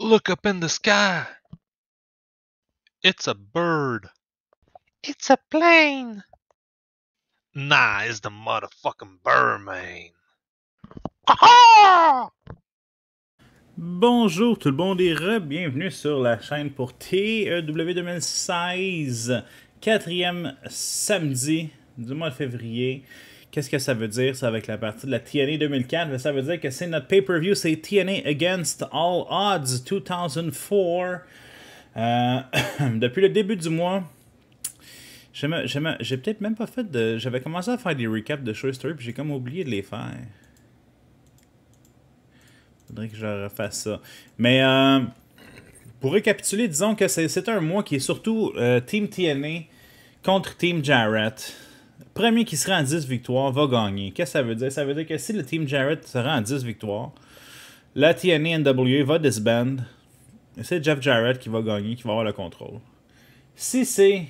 Look up in the sky. It's a bird. It's a plane. Nah, it's the motherfucking ah! Bonjour tout le monde et re-bienvenue sur la chaîne pour TEW 2016, quatrième samedi du mois de février. Qu'est-ce que ça veut dire, ça, avec la partie de la TNA e 2004? Ben, ça veut dire que c'est notre pay-per-view, c'est TNA e Against All Odds 2004. Euh, depuis le début du mois, j'ai peut-être même pas fait de... J'avais commencé à faire des recaps de show puis j'ai comme oublié de les faire. Faudrait que je refasse ça. Mais... Euh, pour récapituler, disons que c'est un mois qui est surtout euh, Team TNA e contre Team Jarrett premier qui sera en 10 victoires va gagner. Qu'est-ce que ça veut dire? Ça veut dire que si le team Jarrett sera en 10 victoires, la TNA-NWA va disband. Et c'est Jeff Jarrett qui va gagner, qui va avoir le contrôle. Si c'est.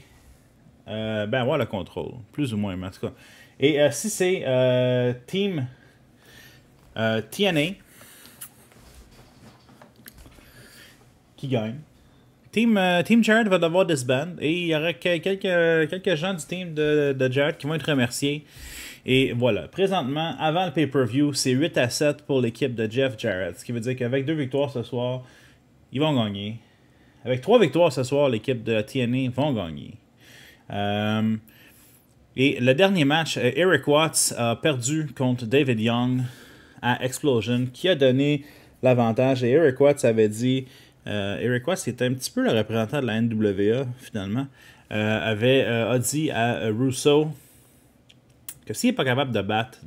Euh, ben, avoir le contrôle, plus ou moins, en tout cas. Et euh, si c'est euh, team TNA qui gagne, Team, euh, team Jared va devoir disband et il y aura quelques, quelques gens du team de, de Jared qui vont être remerciés. Et voilà, présentement, avant le pay-per-view, c'est 8 à 7 pour l'équipe de Jeff Jarrett. Ce qui veut dire qu'avec deux victoires ce soir, ils vont gagner. Avec trois victoires ce soir, l'équipe de TNA vont gagner. Euh, et le dernier match, euh, Eric Watts a perdu contre David Young à Explosion, qui a donné l'avantage. Et Eric Watts avait dit euh, Eric West, qui était un petit peu le représentant de la NWA, finalement, euh, avait euh, a dit à Russo que s'il n'est pas capable de battre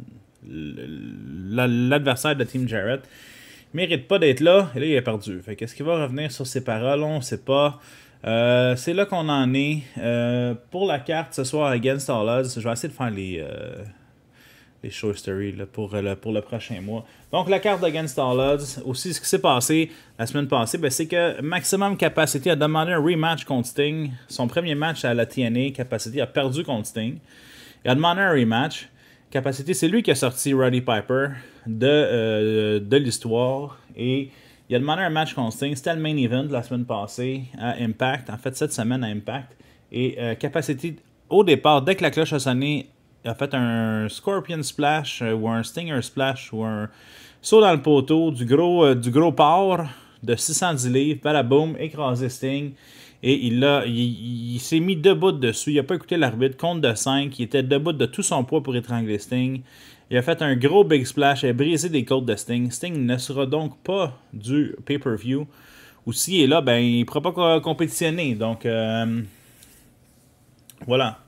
l'adversaire de Team Jarrett, il mérite pas d'être là, et là, il est perdu. Fait qu'est-ce qu'il va revenir sur ses paroles, on ne sait pas. c'est là qu'on en est. pour la carte ce soir, Against All Odds, je vais essayer de faire les, les show stories pour, euh, le, pour le prochain mois. Donc, la carte d'Against All Odds, aussi, ce qui s'est passé la semaine passée, ben, c'est que Maximum Capacity a demandé un rematch contre Sting. Son premier match à la TNA, Capacity a perdu contre Sting. Il a demandé un rematch. Capacity, c'est lui qui a sorti Roddy Piper de, euh, de l'histoire et il a demandé un match contre Sting. C'était le main event la semaine passée à Impact, en fait cette semaine à Impact. Et euh, Capacity, au départ, dès que la cloche a sonné, il a fait un Scorpion Splash euh, ou un Stinger Splash ou un saut dans le poteau du gros, euh, du gros port de 610 livres, balaboum, écrasé Sting. Et il, a, il, s'est mis debout dessus. Il n'a pas écouté l'arbitre. Compte de 5. Il était debout de tout son poids pour étrangler Sting. Il a fait un gros big splash et a brisé des côtes de Sting. Sting ne sera donc pas du pay-per-view. Ou s'il est là, ben, il ne pourra pas compétitionner. Donc, euh, voilà.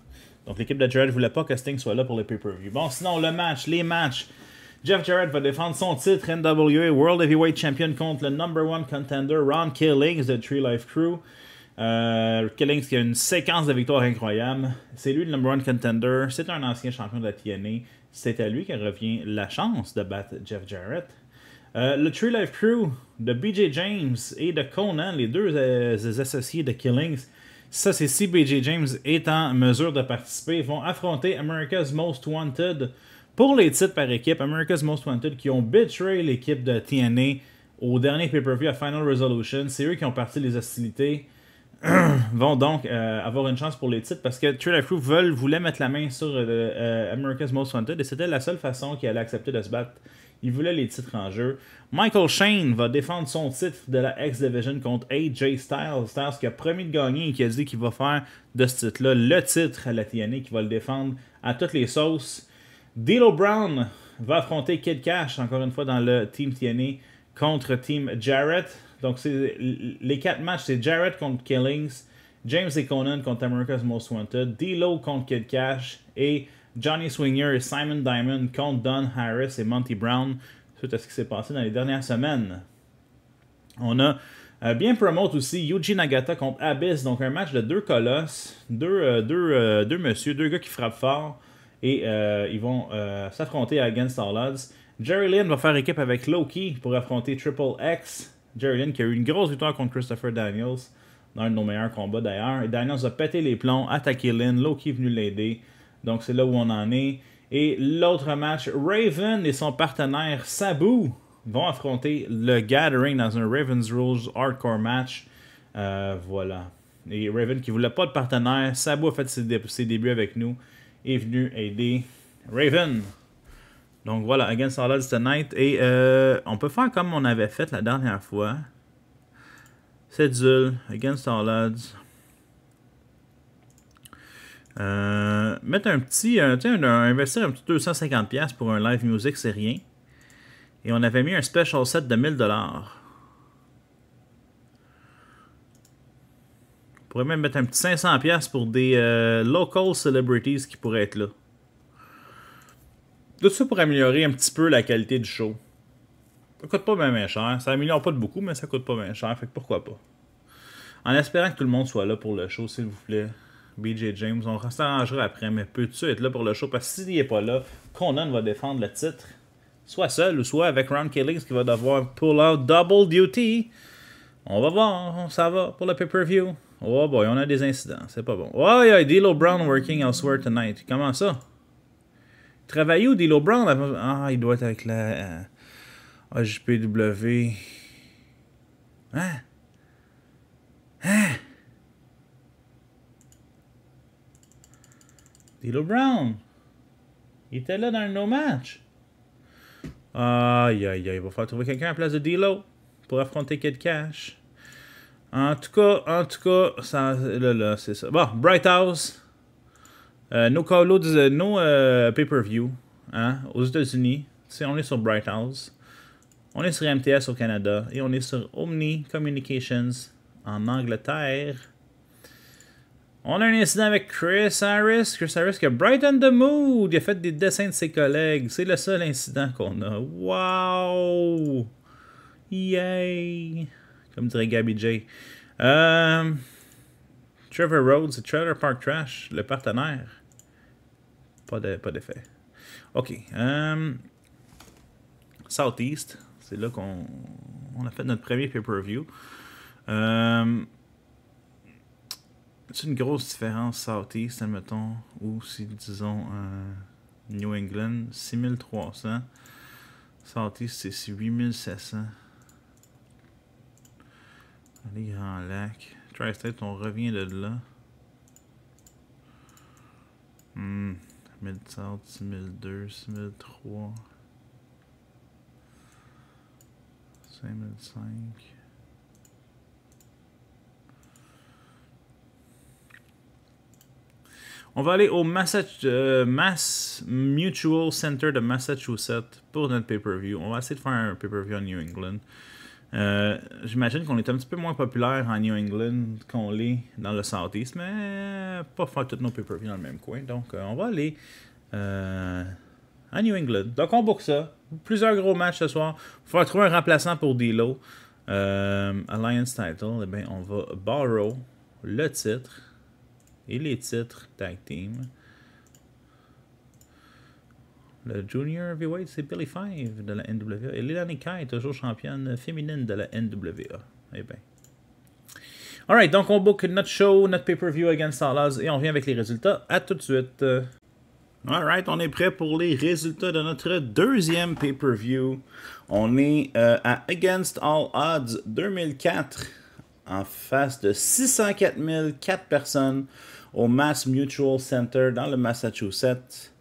Donc l'équipe de Jarrett ne voulait pas que Sting soit là pour les pay-per-view. Bon, sinon le match, les matchs. Jeff Jarrett va défendre son titre NWA World Heavyweight Champion contre le number one contender Ron Killings de Tree Life Crew. Euh, Killings qui a une séquence de victoires incroyable. C'est lui le number one contender. C'est un ancien champion de la TNA. C'est à lui qu'elle revient la chance de battre Jeff Jarrett. Euh, le Tree Life Crew de BJ James et de Conan, les deux euh, associés de Killings, ça, c'est si BJ James est en mesure de participer. Ils vont affronter America's Most Wanted pour les titres par équipe. America's Most Wanted qui ont betrayé l'équipe de TNA au dernier pay-per-view à Final Resolution. C'est eux qui ont parti les hostilités. vont donc euh, avoir une chance pour les titres parce que Trade Crew veulent, voulait mettre la main sur euh, euh, America's Most Wanted et c'était la seule façon qu'ils allait accepter de se battre il voulait les titres en jeu. Michael Shane va défendre son titre de la X Division contre AJ Styles. Styles qui a promis de gagner et qui a dit qu'il va faire de ce titre-là le titre à la TNA, qui va le défendre à toutes les sauces. D'Elo Brown va affronter Kid Cash, encore une fois, dans le Team TNA contre Team Jarrett. Donc, c'est les quatre matchs, c'est Jarrett contre Killings, James et Conan contre America's Most Wanted, D'Lo contre Kid Cash et Johnny Swinger et Simon Diamond contre Don Harris et Monty Brown suite à ce qui s'est passé dans les dernières semaines. On a euh, bien promote aussi Yuji Nagata contre Abyss, donc un match de deux colosses, deux, euh, deux, euh, deux messieurs, deux gars qui frappent fort et ils vont s'affronter à Against All Odds. Jerry Lynn va faire équipe avec Loki pour affronter Triple X. Jerry Lynn qui a eu une grosse victoire contre Christopher Daniels dans un de nos meilleurs combats d'ailleurs. Et Daniels a pété les plombs, attaquer Lynn, Loki est venu l'aider. Donc c'est là où on en est. Et l'autre match, Raven et son partenaire Sabu vont affronter le Gathering dans un Raven's Rules Hardcore match. Euh, voilà. Et Raven qui voulait pas de partenaire, Sabu a fait ses, débuts avec nous, est venu aider Raven. Donc voilà, Against All Odds Tonight. Et euh, on peut faire comme on avait fait la dernière fois. Cédule, Against All Odds, euh, mettre un petit. Euh, un, investir un petit 250$ pour un live music, c'est rien. Et on avait mis un special set de 1000$. On pourrait même mettre un petit 500$ pour des euh, local celebrities qui pourraient être là. Tout ça pour améliorer un petit peu la qualité du show. Ça coûte pas bien cher. Ça améliore pas de beaucoup, mais ça coûte pas bien cher. Fait pourquoi pas. En espérant que tout le monde soit là pour le show, s'il vous plaît. BJ James. On s'arrangera après, mais peux-tu être là pour le show? Parce que s'il n'est pas là, Conan va défendre le titre, soit seul ou soit avec Ron Killings qui va devoir pull out double duty. On va voir, ça va pour le pay-per-view. Oh boy, on a des incidents, c'est pas bon. Oh yeah, D'Lo Brown working elsewhere tonight. Comment ça? Travailler où D'Lo Brown? Ah, il doit être avec la euh, AJPW. Hein? Hein? Dilo Brown. Il était là dans nos Match. Aïe, aïe, aïe. Il va falloir trouver quelqu'un à la place de Dilo pour affronter Kid Cash. En tout cas, en tout cas, ça, là, c'est ça. Bon, Bright House. Euh, nos euh, pay-per-view hein, aux États-Unis. On est sur Bright House. On est sur MTS au Canada. Et on est sur Omni Communications en Angleterre. On a un incident avec Chris Harris. Chris Harris qui a Brighton the Mood. Il a fait des dessins de ses collègues. C'est le seul incident qu'on a. Wow! Yay! Comme dirait Gabby J. Euh, Trevor Rhodes et Trailer Park Trash, le partenaire. Pas d'effet. De, pas OK. Euh, Southeast. C'est là qu'on on a fait notre premier pay-per-view. Euh, c'est une grosse différence Southeast, admettons, ou si disons euh, New England, 6300. Southeast, c'est 8700. Les Grands Lacs. Tri-State, on revient de là. Hmm. 1000 6002, 6003, 5005. On va aller au Massach euh, Mass Mutual Center de Massachusetts pour notre pay-per-view. On va essayer de faire un pay-per-view en New England. Euh, j'imagine qu'on est un petit peu moins populaire en New England qu'on l'est dans le Southeast, mais pas faire toutes nos pay-per-views dans le même coin. Donc, euh, on va aller en New England. Donc, on book ça. Plusieurs gros matchs ce soir. Il faudra trouver un remplaçant pour D'Lo. Alliance Title, eh ben, on va borrow le titre et les titres tag team. Le junior heavyweight, c'est Billy Five de la NWA. Et Lilani Kai est toujours championne féminine de la NWA. Eh bien. Alright, donc on book notre show, notre pay-per-view against Odds. et on vient avec les résultats. À tout de suite. Alright, on est prêt pour les résultats de notre deuxième pay-per-view. On est euh, à Against All Odds 2004 en face de 604 004 personnes au Mass Mutual Center dans le Massachusetts.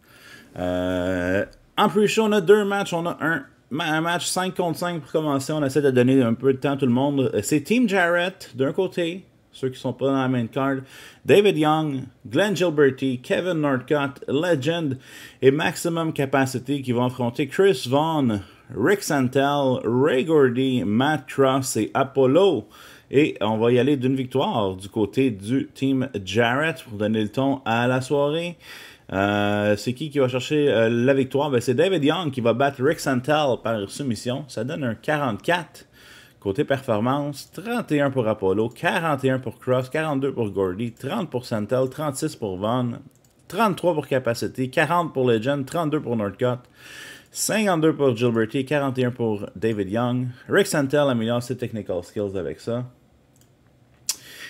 Euh, en plus, on a deux matchs. On a un, match 5 contre 5 pour commencer. On essaie de donner un peu de temps à tout le monde. Euh, c'est Team Jarrett d'un côté, ceux qui sont pas dans la main card. David Young, Glenn Gilberty Kevin Northcott, Legend et Maximum Capacity qui vont affronter Chris Vaughn, Rick Santel, Ray Gordy, Matt Cross et Apollo. Et on va y aller d'une victoire du côté du team Jarrett pour donner le ton à la soirée. Euh, c'est qui qui va chercher euh, la victoire? Ben, c'est David Young qui va battre Rick Santel par soumission. Ça donne un 44. Côté performance, 31 pour Apollo, 41 pour Cross, 42 pour Gordy, 30 pour Santel, 36 pour Vaughn, 33 pour Capacity, 40 pour Legend, 32 pour Northcott, 52 pour Gilberti, 41 pour David Young. Rick Santel améliore ses technical skills avec ça.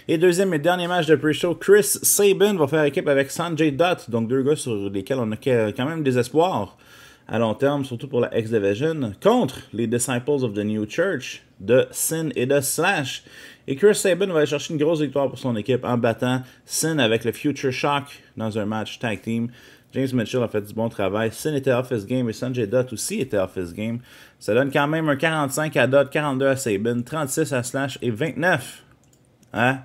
Et deuxième et dernier match de pre-show, Chris Sabin va faire équipe avec Sanjay Dot, donc deux gars sur lesquels on a quand même des espoirs à long terme, surtout pour la X-Division, contre les Disciples of the New Church de Sin et de Slash. Et Chris Sabin va aller chercher une grosse victoire pour son équipe en battant Sin avec le Future Shock dans un match tag team. James Mitchell a fait du bon travail. Sin était office game et Sanjay Dutt aussi était office game. Ça donne quand même un 45 à Dutt, 42 à Sabin, 36 à Slash et 29 Hein?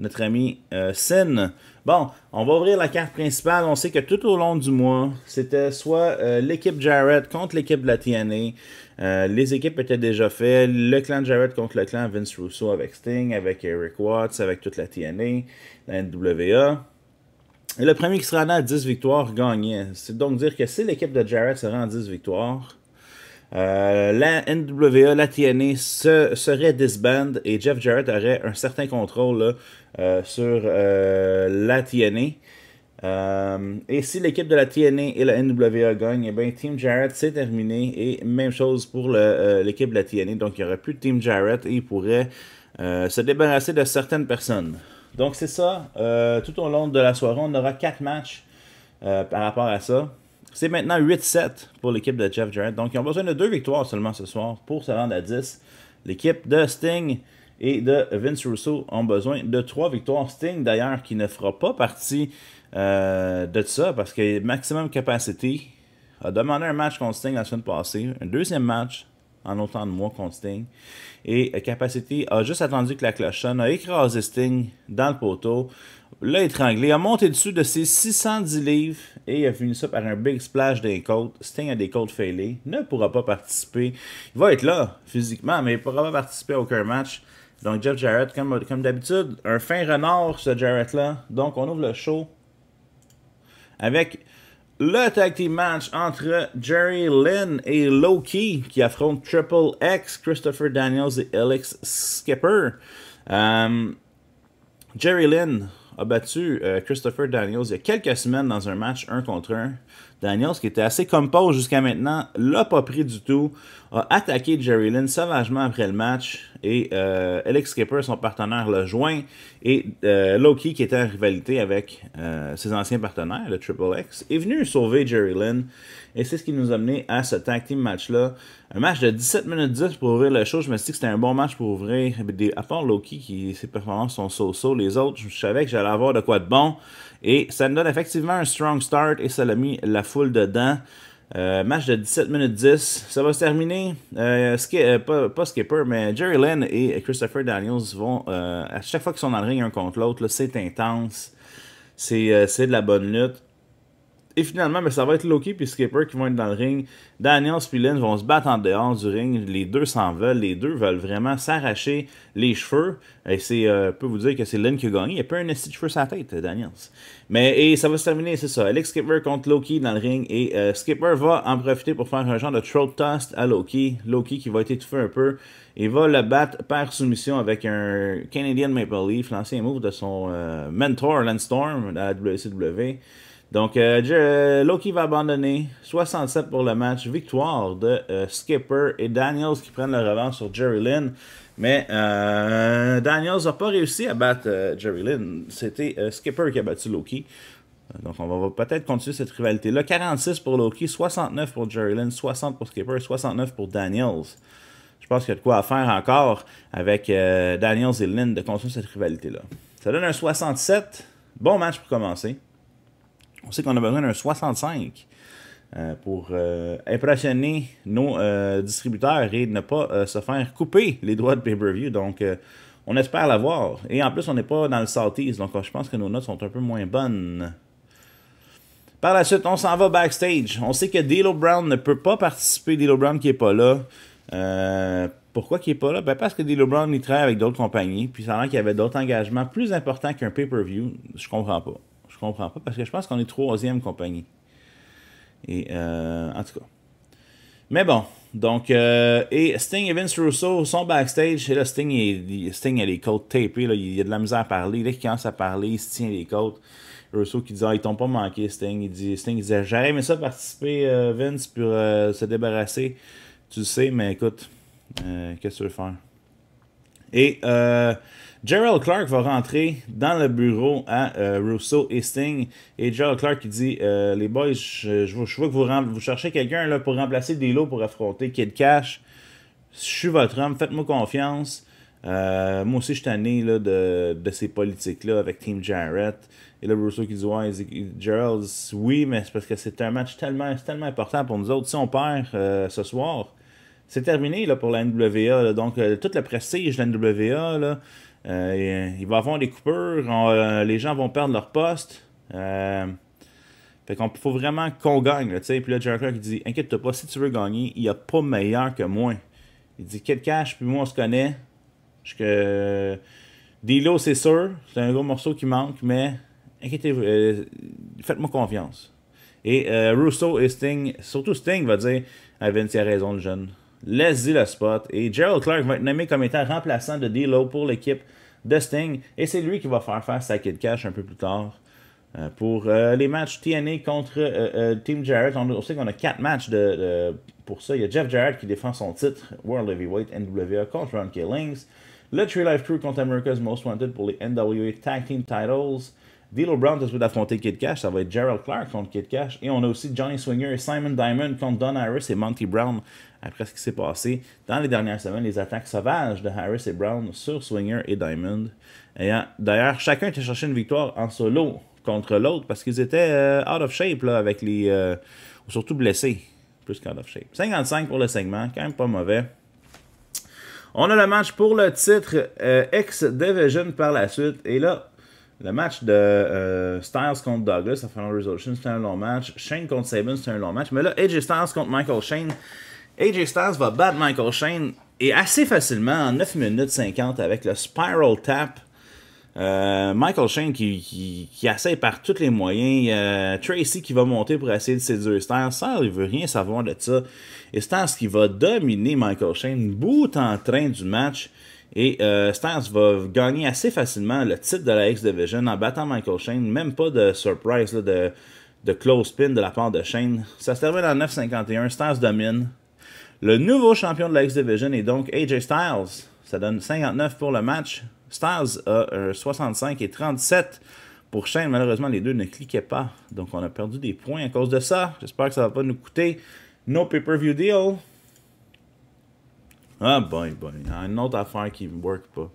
notre ami euh, Sin Bon, on va ouvrir la carte principale. On sait que tout au long du mois, c'était soit euh, l'équipe Jarrett contre l'équipe de la TNA. Euh, les équipes étaient déjà faites. Le clan Jarrett contre le clan Vince Russo avec Sting, avec Eric Watts, avec toute la TNA, la NWA. Et le premier qui sera en à 10 victoires gagnait. C'est donc dire que si l'équipe de Jarrett sera en 10 victoires, euh, la NWA, la TNA se, serait disband et Jeff Jarrett aurait un certain contrôle euh, sur euh, la TNA. et si l'équipe de la TNA et la NWA gagne, eh bien, Team Jarrett c'est terminé. Et même chose pour l'équipe de la TNA. Donc il n'y aurait plus de Team Jarrett et il pourrait se débarrasser de certaines personnes. Donc c'est ça. tout au long de la soirée, on aura quatre matchs par rapport à ça. C'est maintenant 8-7 pour l'équipe de Jeff Jarrett. Donc, ils ont besoin de deux victoires seulement ce soir pour se rendre à 10. L'équipe de Sting et de Vince Russo ont besoin de trois victoires. Sting, d'ailleurs, qui ne fera pas partie euh, de ça parce que Maximum Capacity a demandé un match contre Sting la semaine passée, un deuxième match en autant de mois contre Sting. Et Capacity a juste attendu que la cloche sonne, a écrasé Sting dans le poteau, l'a étranglé, a monté dessus de ses 610 livres et a fini ça par un big splash des côtes. Sting a des côtes ne pourra pas participer. Il va être là physiquement, mais il ne pourra pas participer à aucun match. Donc Jeff Jarrett, comme, d'habitude, un fin renard ce Jarrett-là. Donc on ouvre le show avec le tag team match entre Jerry Lynn et Loki qui affrontent Triple X, Christopher Daniels et Alex Skipper. Euh, Jerry Lynn a battu euh, Christopher Daniels il y a quelques semaines dans un match 1 contre 1. Daniels, qui était assez compose jusqu'à maintenant, l'a pas pris du tout, a attaqué Jerry Lynn sauvagement après le match, et euh, Alex Skipper, son partenaire, l'a joint, et euh, Loki, qui était en rivalité avec euh, ses anciens partenaires, le Triple X, est venu sauver Jerry Lynn, et c'est ce qui nous a mené à ce tag team match-là. Un match de 17 minutes 10 pour ouvrir le show, je me suis dit que c'était un bon match pour ouvrir, à part Loki, qui ses performances sont so-so, les autres, je savais que j'allais avoir de quoi de bon, et ça nous donne effectivement un strong start et ça l'a mis la foule dedans. Euh, match de 17 minutes 10. Ça va se terminer. Euh, qui est euh, pas, pas, Skipper, mais Jerry Lynn et Christopher Daniels vont, euh, à chaque fois qu'ils sont dans le ring un contre l'autre, c'est intense. C'est de la bonne lutte. Et finalement, mais ben, ça va être Loki puis Skipper qui vont être dans le ring. Daniels puis Lynn vont se battre en dehors du ring. Les deux s'en veulent. Les deux veulent vraiment s'arracher les cheveux. Et c'est, euh, peut vous dire que c'est Lynn qui a gagné. Il n'y a pas un esti de cheveux sur tête, euh, Daniels. Mais ça va se terminer, c'est ça. Alex Skipper contre Loki dans le ring. Et euh, Skipper va en profiter pour faire un genre de throat test à Loki. Loki qui va être étouffé un peu. Il va le battre par soumission avec un Canadian Maple Leaf, l'ancien move de son mentor, mentor, Storm, de la WCW. Donc, euh, euh, Loki va abandonner. 67 pour le match. Victoire de euh, Skipper et Daniels qui prennent la revanche sur Jerry Lynn. Mais Daniels n'a pas réussi à battre Jerry Lynn. C'était Skipper qui a battu Loki. Donc, on va peut-être continuer cette rivalité-là. 46 pour Loki, 69 pour Jerry Lynn, 60 pour Skipper, 69 pour Daniels. Je pense qu'il y a de quoi faire encore avec Daniels et Lynn de continuer cette rivalité-là. Ça donne un 67. Bon match pour commencer. On sait qu'on a besoin d'un 65 euh, pour euh, impressionner nos euh, distributeurs et ne pas se faire couper les droits de pay-per-view. Donc, on espère l'avoir. Et en plus, on n'est pas dans le Southeast, donc je pense que nos notes sont un peu moins bonnes. Par la suite, on s'en va backstage. On sait que D'Lo Brown ne peut pas participer. D'Lo Brown qui n'est pas là. pourquoi qui n'est pas là? Ben parce que D'Lo Brown, il travaille avec d'autres compagnies. Puis ça a qu'il y avait d'autres engagements plus importants qu'un pay-per-view. Je comprends pas. Je comprends pas parce que je pense qu'on est troisième compagnie. Et euh, en tout cas. Mais bon, donc, euh, et Sting et Vince Russo sont backstage. Et là, Sting, il, Sting a les côtes tapées. Là, il a de la misère à parler. Là, il commence à parler, il se tient les côtes. Russo qui dit ah, ils t'ont pas manqué, Sting. Il dit, Sting, il disait J'aurais aimé ça participer, euh, Vince, pour euh, se débarrasser. Tu le sais, mais écoute, euh, qu'est-ce que tu veux faire et euh, Gerald Clark va rentrer dans le bureau à euh, Russo et Et Gerald Clark dit euh, Les boys, je, je, vois que vous, cherchez quelqu'un pour remplacer Dilo pour affronter Kid Cash. Je suis votre homme, faites-moi confiance. moi aussi, je suis de, ces politiques-là avec Team Jarrett. Et là, Russo qui dit Ouais, Gerald, oui, mais c'est parce que c'est un match tellement, tellement important pour nous autres. Si on perd ce soir, c'est terminé là, pour la NWA. Donc, toute euh, tout le prestige de la NWA, là, euh, euh, il va avoir des coupures, les gens vont perdre leur poste. fait qu'il faut vraiment qu'on gagne. tu puis là, Jericho qui dit Inquiète-toi pas, si tu veux gagner, il n'y a pas meilleur que moi. Il dit Quel cash, puis moi on se connaît. que Dilo, c'est sûr, c'est un gros morceau qui manque, mais inquiétez-vous, faites-moi confiance. Et Russo et Sting, surtout Sting, va dire avait ah, Vince, il a raison, le jeune. Laisse-y le spot. Et Gerald Clark va être nommé comme étant remplaçant de D-Lo pour l'équipe de Sting. Et c'est lui qui va faire face à Kid Cash un peu plus tard. Euh, pour euh, les matchs TNA contre euh, Team Jarrett, on, sait qu'on a quatre matchs de, pour ça. Il y a Jeff Jarrett qui défend son titre World Heavyweight NWA contre Ron Links. Le Tree Life Crew contre America's Most Wanted pour les NWA Tag Team Titles. D'Lo Brown doit affronter d'affronter Kid Cash, ça va être Gerald Clark contre Kid Cash. Et on a aussi Johnny Swinger et Simon Diamond contre Don Harris et Monty Brown après ce qui s'est passé dans les dernières semaines, les attaques sauvages de Harris et Brown sur Swinger et Diamond. Hein, d'ailleurs, chacun était cherché une victoire en solo contre l'autre parce qu'ils étaient euh, out of shape là, avec les. Euh, surtout blessés, plus qu'out of shape. 55 pour le segment, quand même pas mauvais. On a le match pour le titre ex-division euh, par la suite. Et là, le match de euh, Styles contre Douglas à un Resolution, c'était un long match. Shane contre Saban, c'était un long match. Mais là, AJ Styles contre Michael Shane. AJ Styles va battre Michael Shane et assez facilement en 9 minutes 50 avec le Spiral Tap. Euh, Michael Shane qui, qui, essaie par tous les moyens. Tracy qui va monter pour essayer de séduire Styles. Styles, il veut rien savoir de ça. Et Styles qui va dominer Michael Shane bout en train du match. Et euh, Styles va gagner assez facilement le titre de la X-Division en battant Michael Shane. Même pas de surprise, de, close pin de la part de Shane. Ça se termine en 9.51. Styles domine. Le nouveau champion de la X-Division est donc AJ Styles. Ça donne 59 pour le match. Styles a 65 euh, et 37 pour Shane. Malheureusement, les deux ne cliquaient pas. Donc, on a perdu des points à cause de ça. J'espère que ça ne va pas nous coûter. No pay-per-view deal. Ah boy ben, une autre affaire qui ne work pas.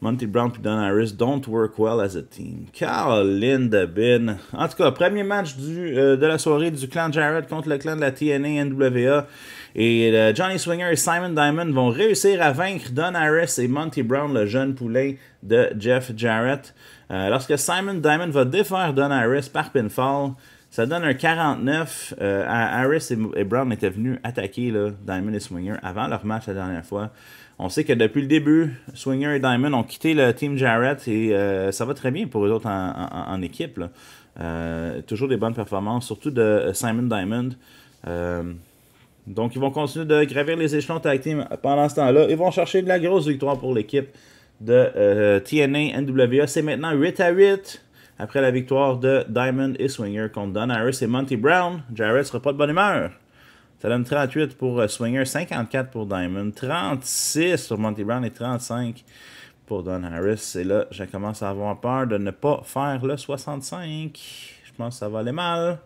Monty Brown et Don Harris don't work well as a team. Caroline Debin. En tout cas, premier match euh, de la soirée du clan Jarrett contre le clan de la TNA NWA. Et euh, Johnny Swinger et Simon Diamond vont réussir à vaincre Don Harris et Monty Brown, le jeune poulet de Jeff Jarrett. Euh, lorsque Simon Diamond va défaire Don Harris par pinfall, ça donne un 49. Euh, Harris et, Brown étaient venus attaquer là, Diamond et Swinger avant leur match la dernière fois. On sait que depuis le début, Swinger et Diamond ont quitté le team Jarrett et euh, ça va très bien pour eux autres en, équipe. Euh, toujours des bonnes performances, surtout de Simon Diamond. donc, ils vont continuer de gravir les échelons tag team pendant ce temps-là. Ils vont chercher de la grosse victoire pour l'équipe de TNA NWA. C'est maintenant 8 à 8 après la victoire de Diamond et Swinger contre Don Harris et Monty Brown. Jarrett sera pas de bonne humeur. Ça donne 38 pour euh, Swinger, 54 pour Diamond, 36 pour Monty Brown et 35 pour Don Harris. Et là, je commence à avoir peur de ne pas faire le 65. Je pense que ça va aller mal.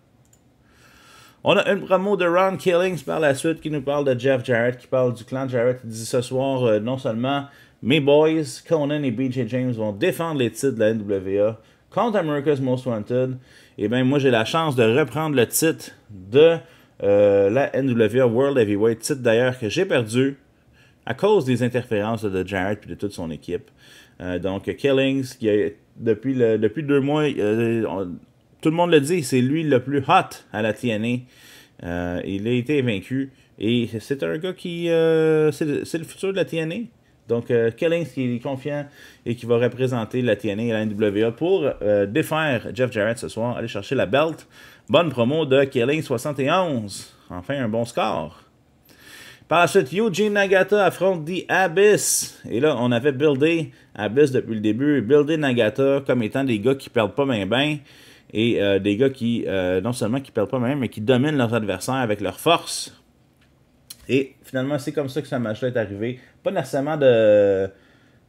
On a une promo de Ron Killings par la suite qui nous parle de Jeff Jarrett, qui parle du clan Jarrett. Il dit ce soir, euh, non seulement mes boys, Conan et BJ James vont défendre les titres de la NWA, contre America's Most Wanted, et eh bien, moi, j'ai la chance de reprendre le titre de euh, la NWA World Heavyweight, titre d'ailleurs que j'ai perdu à cause des interférences de Jared et de toute son équipe. Euh, donc, Killings, qui depuis, deux mois, euh, tout le monde le dit, c'est lui le plus hot à la TNA. il a été vaincu et c'est un gars qui. c'est le futur de la TNA. Donc, euh, qui est confiant et qui va représenter la TNA et la NWA pour euh, défaire Jeff Jarrett ce soir, aller chercher la belt. Bonne promo de Kellings 71. Enfin, un bon score. Par la suite, Yuji Nagata affronte The Abyss. Et là, on avait buildé Abyss depuis le début, buildé Nagata comme étant des gars qui perdent pas main bien. et euh, des gars qui, non seulement qui perdent pas main, mais qui dominent leurs adversaires avec leur force. Et finalement, c'est comme ça que ce match-là est arrivé pas nécessairement de,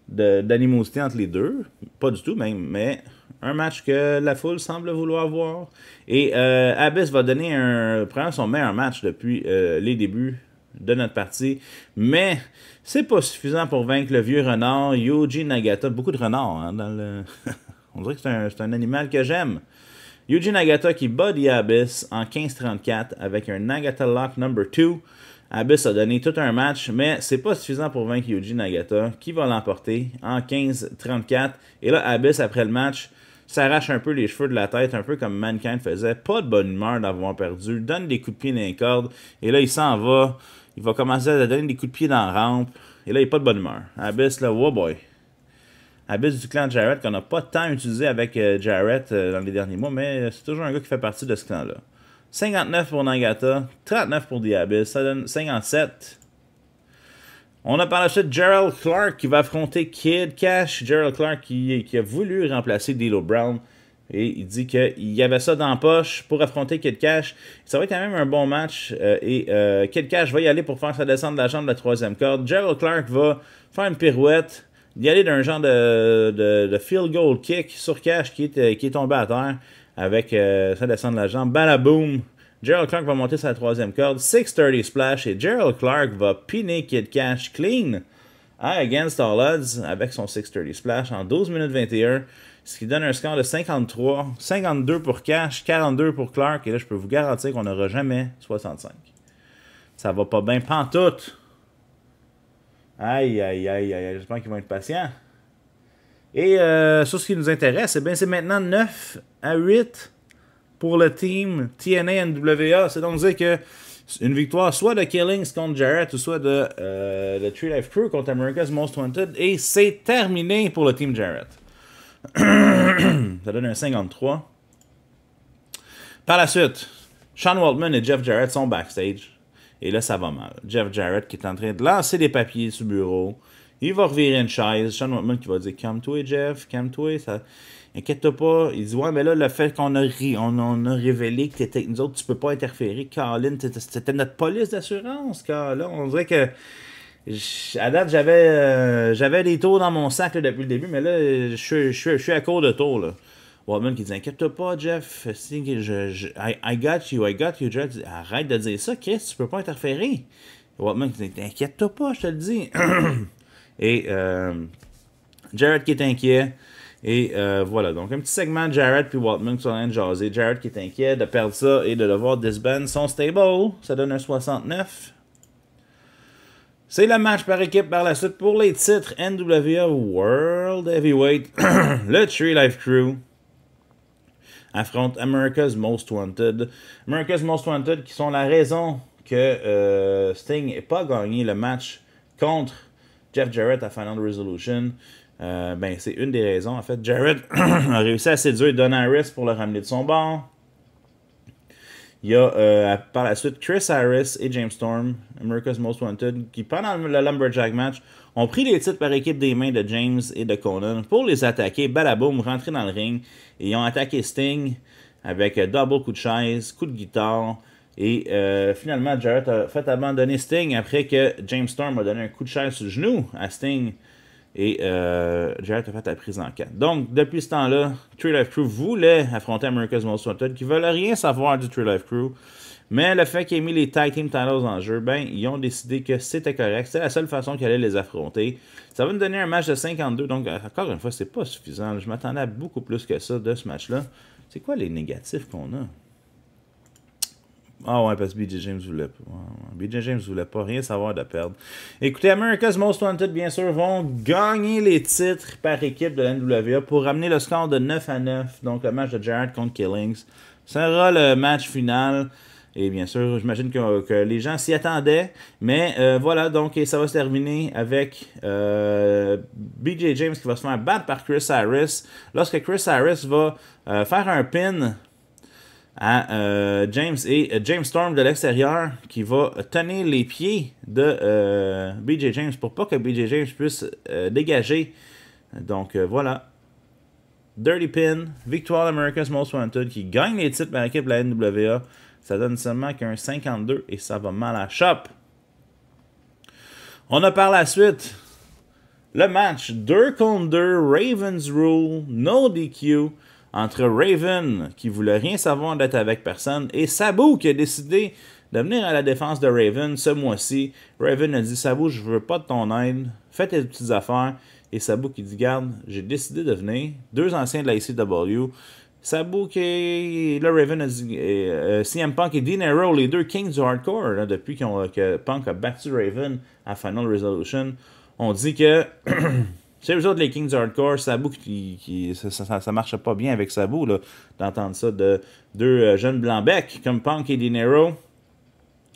d'animosité entre les deux, pas du tout même, mais un match que la foule semble vouloir voir. Et euh, Abyss va donner un, son meilleur match depuis euh, les débuts de notre partie, mais c'est pas suffisant pour vaincre le vieux renard Yuji Nagata. Beaucoup de renards hein, le. On dirait que c'est un, animal que j'aime. Yuji Nagata qui bat The Abyss en 15-34 avec un Nagata Lock number 2. Abyss a donné tout un match, mais c'est pas suffisant pour vaincre Yuji Nagata, qui va l'emporter en 15-34. Et là, Abyss, après le match, s'arrache un peu les cheveux de la tête, un peu comme Mankind faisait. Pas de bonne humeur d'avoir perdu, donne des coups de pied dans les cordes, et là, il s'en va. Il va commencer à donner des coups de pied dans la rampe, et là, il n'est pas de bonne humeur. Abyss, là, wow oh boy. Abyss du clan Jarrett, qu'on n'a pas tant utilisé avec euh, Jarrett euh, dans les derniers mois, mais euh, c'est toujours un gars qui fait partie de ce clan-là. 59 pour Nagata, 39 pour Diabis, ça donne 57. On a par la suite Gerald Clark qui va affronter Kid Cash. Gerald Clark qui, a voulu remplacer D'Elo Brown. Et il dit qu'il y avait ça dans la poche pour affronter Kid Cash. Ça va être quand même un bon match. Euh, et euh, Kid Cash va y aller pour faire sa descente de la jambe de la troisième corde. Gerald Clark va faire une pirouette. Y aller d'un genre de, field goal kick sur Cash qui est euh, tombé à terre avec euh, ça descend de la jambe. Balaboom! Gerald Clark va monter sa troisième corde. 630 splash et Gerald Clark va piner Kid Cash clean Against All Odds avec son 630 splash en 12 minutes 21. Ce qui donne un score de 53, 52 pour Cash, 42 pour Clark. Et là, je peux vous garantir qu'on n'aura jamais 65. Ça va pas bien pantoute. Aïe, aïe, aïe, aïe. J'espère qu'ils vont être patients. Et euh, sur ce qui nous intéresse, eh bien, c'est maintenant 9 à 8 pour le team TNA NWA. C'est donc dire que une victoire soit de Killings contre Jarrett ou soit de euh, Life Crew contre America's Most Wanted. Et c'est terminé pour le team Jarrett. Ça donne un 53. Par la suite, Sean Waltman et Jeff Jarrett sont backstage. Et là, ça va mal. Jeff Jarrett qui est en train de lancer des papiers sur le bureau. Il va revirer une chaise. Sean Waltman qui va dire Calme-toi, Jeff, calme-toi. Ça... Inquiète-toi pas. Il dit Ouais, mais là, le fait qu'on a, ri, on, a révélé que t'étais avec nous autres, tu peux pas interférer. Colin, c'était notre police d'assurance. Car là, on dirait que. À date, j'avais euh, j'avais des tours dans mon sac depuis le début, mais là, je, suis à court de tours. Là. qui dit Inquiète-toi pas, Jeff. Je, I, I, got you, I got you, Jeff. Arrête de dire ça, Chris, tu peux pas interférer. Watman qui dit Inquiète-toi pas, je te le dis. Et euh, Jared qui est inquiet. Et euh, voilà, donc un petit segment Jared puis Waltman qui sont en train de jaser. Jared qui est inquiet de perdre ça et de devoir disband son stable. Ça donne un 69. C'est le match par équipe par la suite pour les titres NWA World Heavyweight. le Tree Life Crew affronte America's Most Wanted. America's Most Wanted qui sont la raison que euh, Sting n'ait pas gagné le match contre Jeff Jarrett à Final Resolution. Euh, ben, c'est une des raisons. En fait, Jarrett a réussi à séduire Don Harris pour le ramener de son bord. Il y a euh, par la suite Chris Harris et James Storm, America's Most Wanted, qui pendant le Lumberjack match ont pris les titres par équipe des mains de James et de Conan pour les attaquer. Balaboum rentrer dans le ring et ils ont attaqué Sting avec euh, double coup de chaise, coup de guitare. Et euh, finalement, Jarrett a fait abandonner Sting après que James Storm a donné un coup de chair sur le genou à Sting. Et euh, Jarrett a fait la prise en quatre. Donc, depuis ce temps-là, Tree Life Crew voulait affronter America's Most Wanted, qui veulent rien savoir du Tree Life Crew. Mais le fait qu'ils aient mis les Tag Team Titles en jeu, ben, ils ont décidé que c'était correct. C'est la seule façon qu'ils allaient les affronter. Ça va nous donner un match de 52. Donc, encore une fois, c'est pas suffisant. Je m'attendais à beaucoup plus que ça de ce match-là. C'est quoi les négatifs qu'on a? Ah ouais, parce que BJ James voulait pas. BJ James voulait pas rien savoir de perdre. Écoutez, America's Most Wanted, bien sûr, vont gagner les titres par équipe de la pour ramener le score de 9 à 9. Donc le match de Jared contre Killings sera le match final. Et bien sûr, j'imagine que, les gens s'y attendaient. Mais euh, voilà, donc ça va se terminer avec euh, BJ James qui va se faire battre par Chris Harris. Lorsque Chris Harris va euh, faire un pin à hein, euh, James et euh, James Storm de l'extérieur qui va tenir les pieds de euh, BJ James pour pas que BJ James puisse dégager. Donc voilà. Dirty Pin, victoire d'America's Most Wanted qui gagne les titres par de la NWA. Ça donne seulement qu'un 52 et ça va mal à shop. On a par la suite le match 2 contre 2 Ravens Rule, no DQ entre Raven, qui voulait rien savoir d'être avec personne, et Sabu, qui a décidé de venir à la défense de Raven ce mois-ci. Raven a dit Sabu, je veux pas de ton aide, fais tes petites affaires. Et Sabu qui dit Garde, j'ai décidé de venir. Deux anciens de la ICW. Sabu qui là, Raven a dit euh, CM Punk et Dean les deux kings du hardcore, depuis euh, que Punk a battu Raven à Final Resolution, on dit que C'est eux autres, les Kings Hardcore, Sabu, qui, qui ça, ça, marche pas bien avec Sabu, d'entendre ça de deux euh, jeunes blancs-becs comme Punk et Dinero.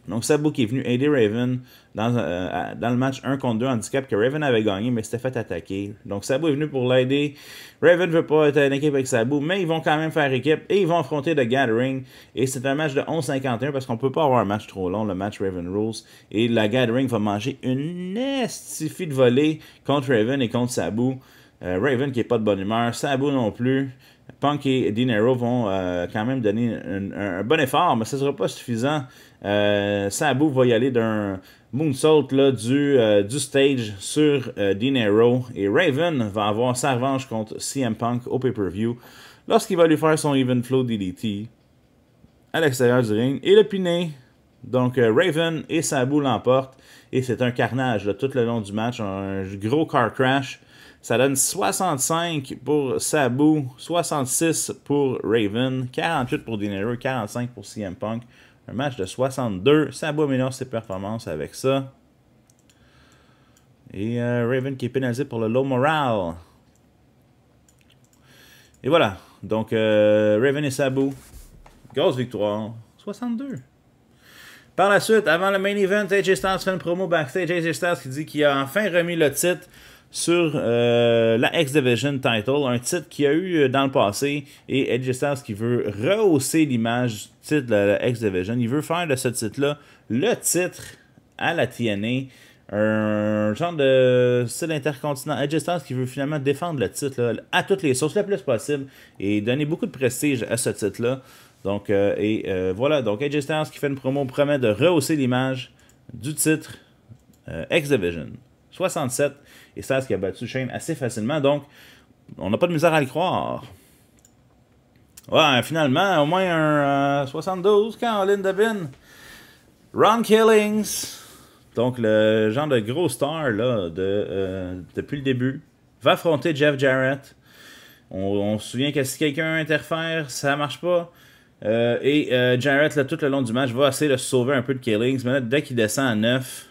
Donc Sabu qui est venu aider Raven dans, euh, le match 1 contre 2 handicap que Raven avait gagné, mais s'était fait attaquer. Donc Sabou est venu pour l'aider. Raven veut pas être en équipe avec Sabou, mais ils vont quand même faire équipe et ils vont affronter The Gathering. Et c'est un match de 11-51 parce qu'on peut pas avoir un match trop long, le match Raven Rules. Et la Gathering va manger une estifie de volée contre Raven et contre Sabou. Euh, Raven qui est pas de bonne humeur, Sabu non plus. Punk et Dinero vont euh, quand même donner un, bon effort, mais ce ne sera pas suffisant. Euh, Sabu va y aller d'un moonsault là, du, euh, du stage sur Dinero et Raven va avoir sa revanche contre CM Punk au pay-per-view lorsqu'il va lui faire son Even Flow DDT à l'extérieur du ring et le piner. Donc Raven et Sabu l'emportent et c'est un carnage tout le long du match, un gros car crash. Ça donne 65 pour Sabu, 66 pour Raven, 48 pour Dinero, 45 pour CM Punk. Un match de 62. Sabu améliore ses performances avec ça. Et euh, Raven qui est pénalisé pour le low morale. Et voilà. Donc, euh, Raven et Sabu. Grosse victoire. 62. Par la suite, avant le main event, AJ Styles fait une promo backstage. AJ Styles qui dit qu'il a enfin remis le titre sur euh, la X-Division title, un titre qu'il y a eu euh, dans le passé, et Edge qui veut rehausser l'image du titre de la X-Division. Il veut faire de ce titre-là le titre à la TNA, un genre de style intercontinent. Edge qui veut finalement défendre le titre à toutes les sources le plus possible et donner beaucoup de prestige à ce titre-là. Donc, euh, et voilà, donc Edge qui fait une promo promet de rehausser l'image du titre X-Division 67 et ça, ce qui a battu Shane assez facilement. Donc, on n'a pas de misère à le croire. Ouais, finalement, au moins un 72 quand Linda Ron Killings. Donc, le genre de gros star là, euh, depuis le début va affronter Jeff Jarrett. On, se souvient que si quelqu'un interfère, ça marche pas. Euh, et euh, Jarrett, là, tout le long du match, va essayer de sauver un peu de Killings. Mais dès qu'il descend à 9,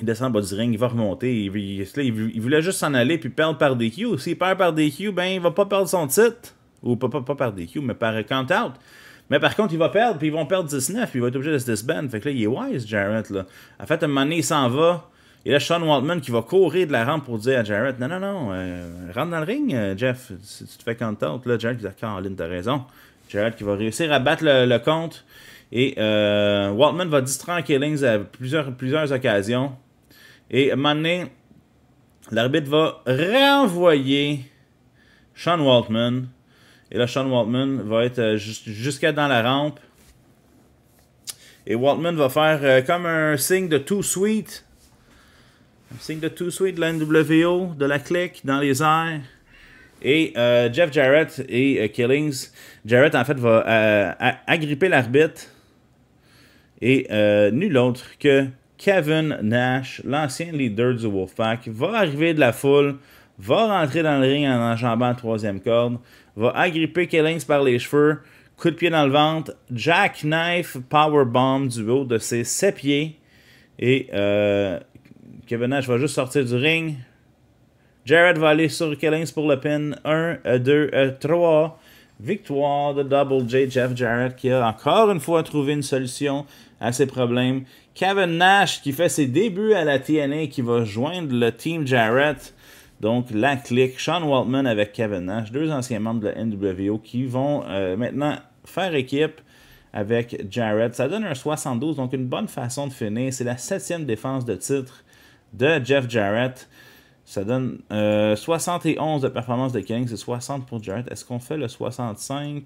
il descend bas du ring, il va remonter. Il, voulait juste s'en aller puis perdre par DQ. S'il perd par DQ, ben il va pas perdre son titre. Ou pas, pas, par DQ, mais par count out. Mais par contre, il va perdre, puis ils vont perdre 19, puis il va être obligé de se disband. Fait que là, il est wise, Jarrett. Là. En fait, à un moment donné, il s'en va. Et là, Sean Waltman qui va courir de la rampe pour dire à Jarrett Non, non, non, euh, rentre dans le ring, euh, Jeff, si tu te fais out Là, Jarrett qui dit Caroline, t'as raison. Jarrett qui va réussir à battre le, compte. Et euh, Waltman va distraire Killings à plusieurs, plusieurs occasions. Et maintenant, l'arbitre va renvoyer Sean Waltman. Et là, Sean Waltman va être euh, jusqu'à dans la rampe. Et Waltman va faire euh, comme un signe de Too sweet. Un signe de Too sweet de la NWO, de la clique dans les airs. Et euh, Jeff Jarrett et Killings. Jarrett, en fait, va agripper l'arbitre. Et nul autre que Kevin Nash, l'ancien leader du Wolfpack, va arriver de la foule, va rentrer dans le ring en enjambant la troisième corde, va agripper Kellings par les cheveux, coup de pied dans le ventre, jackknife, powerbomb du haut de ses sept pieds, et euh, Kevin Nash va juste sortir du ring. Jared va aller sur Kellings pour le pin, 1, 2, 3. Victoire de Double J, Jeff Jarrett, qui a encore une fois trouvé une solution à ses problèmes, Kevin Nash qui fait ses débuts à la TNA, qui va joindre le Team Jarrett. Donc, la clique, Sean Waltman avec Kevin Nash, deux anciens membres de la NWO qui vont euh, maintenant faire équipe avec Jarrett. Ça donne un 72, donc une bonne façon de finir. C'est la septième défense de titre de Jeff Jarrett. Ça donne 71 euh, de performance de King, c'est 60 pour Jarrett. Est-ce qu'on fait le 65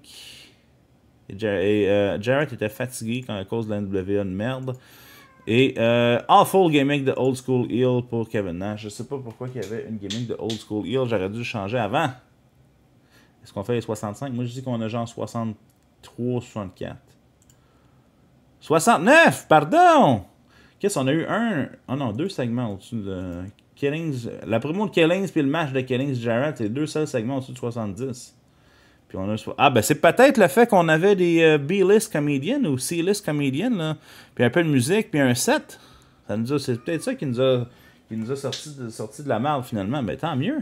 euh, Jarrett était fatigué quand à cause de la NWO. de merde. Et euh, Awful Gimmick de Old School Heel pour Kevin Nash. Je sais pas pourquoi il y avait une gimmick de Old School Heel. J'aurais dû changer avant. Est-ce qu'on fait les 65 Moi, je dis qu'on a genre 63, 64. 69 Pardon Qu'est-ce qu'on a eu un. Oh non, deux segments au-dessus de. Killings. La promo de Killings puis le match de Killings Jarrett, c'est deux seuls segments au-dessus de 70. Ah, ben c'est peut-être le fait qu'on avait des euh, B-list comédiennes ou C-list comédiennes, Puis un peu de musique, puis un set. Ça nous a... C'est peut-être ça qui nous a, qui sorti, de... de la malle finalement, mais ben, tant mieux.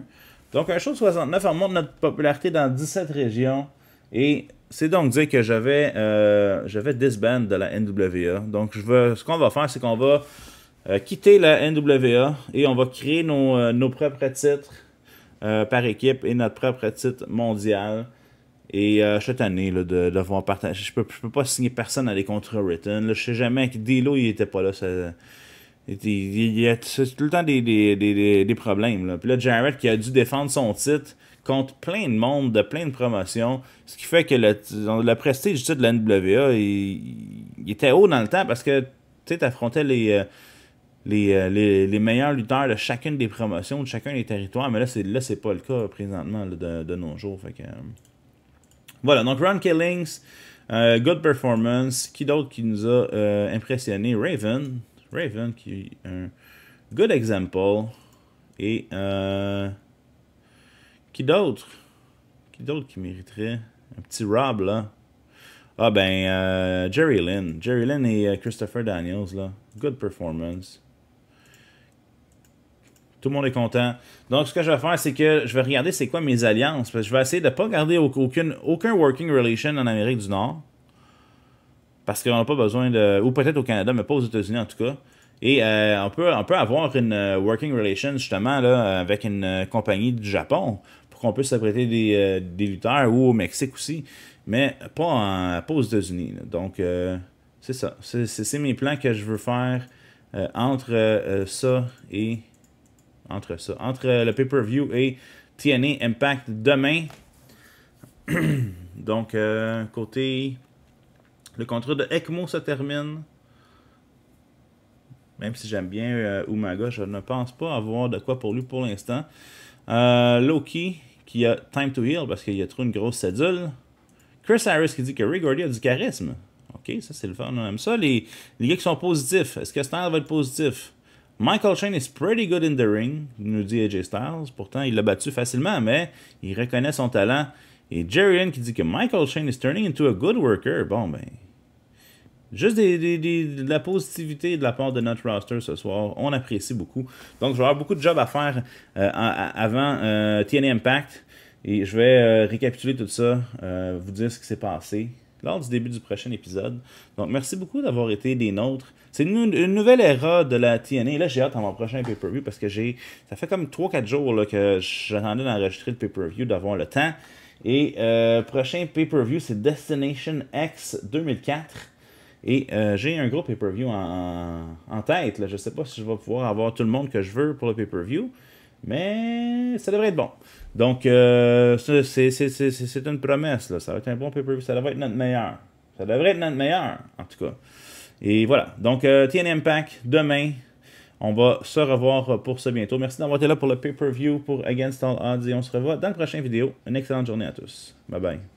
Donc un show 69, on monte notre popularité dans 17 régions. Et c'est donc dire que j'avais euh, j'avais disband de la NWA. Donc je veux, ce qu'on va faire, c'est qu'on va euh, quitter la NWA et on va créer nos, euh, propres titres par équipe et notre propre titre mondial. Et euh, je suis là, de, partager. Je peux, peux pas signer personne à des contrats written. Là, je sais jamais que Dilo, il était pas là. Ça, il, y a tout le temps des, problèmes. Là. Puis là, Jarrett qui a dû défendre son titre contre plein de monde, de plein de promotions. Ce qui fait que le, prestige du titre de la NWA, il, était haut dans le temps parce que tu affrontais les, euh, euh, les, les, meilleurs lutteurs de chacune des promotions, de chacun des territoires. Mais là, c'est là pas le cas présentement de, de, nos jours. Fait que, euh, voilà, donc Ron Killings, euh, Good Performance. Qui d'autre qui nous a euh, impressionné Raven. Raven, qui est un good example. Et euh, qui d'autre Qui d'autre qui mériterait Un petit Rob, là. Ah ben, Jerry Lynn. Jerry Lynn et Christopher Daniels, là. Good performance. Tout le monde est content. Donc, ce que je vais faire, c'est que je vais regarder c'est quoi mes alliances. Parce que je vais essayer de ne pas garder aucune, aucun working relation en Amérique du Nord. Parce qu'on n'a pas besoin de... Ou peut-être au Canada, mais pas aux États-Unis en tout cas. Et euh, on, peut, on peut avoir une euh, working relation justement là, avec une euh, compagnie du Japon pour qu'on puisse s'apprêter des, lutteurs ou au Mexique aussi. Mais pas, aux États-Unis. Donc, c'est ça. C'est mes plans que je veux faire entre ça et entre ça. Entre euh, le pay-per-view et TNA Impact demain. Donc, euh, côté. Le contrat de ECMO se termine. Même si j'aime bien Oumaga euh, Umaga, je ne pense pas avoir de quoi pour lui pour l'instant. Loki, qui a time to heal parce qu'il y a trop une grosse cédule. Chris Harris qui dit que Ray a du charisme. Ok, ça c'est le fun, on aime ça. Les, les gars qui sont positifs, est-ce que Stan va être positif? Michael Shane is pretty good in the ring, nous dit AJ Styles. Pourtant, il l'a battu facilement, mais il reconnaît son talent. Et Jerry Lynn qui dit que Michael Shane is turning into a good worker. Bon, ben. Juste de la positivité de la part de notre roster ce soir. On apprécie beaucoup. Donc, je vais avoir beaucoup de jobs à faire euh, avant euh, TNA Impact. Et je vais euh, récapituler tout ça, vous dire ce qui s'est passé lors du début du prochain épisode. Donc, merci beaucoup d'avoir été des nôtres. C'est une, nouvelle era de la TNA. là, j'ai hâte à mon prochain pay-per-view parce que j'ai. Ça fait comme 3-4 jours que j'attendais d'enregistrer le pay-per-view, d'avoir le temps. Et euh, prochain pay-per-view, c'est Destination X 2004. Et euh, j'ai un gros pay-per-view en, tête. Je ne sais pas si je vais pouvoir avoir tout le monde que je veux pour le pay-per-view. Mais ça devrait être bon. Donc, euh, c'est une promesse. Ça va être un bon pay-per-view. Ça devrait être notre meilleur. Ça devrait être notre meilleur, en tout cas. Et voilà. Donc, euh, TNM Pack, demain. On va se revoir pour ce bientôt. Merci d'avoir été là pour le pay-per-view pour Against All Odds. Et on se revoit dans la prochaine vidéo. Une excellente journée à tous. Bye bye.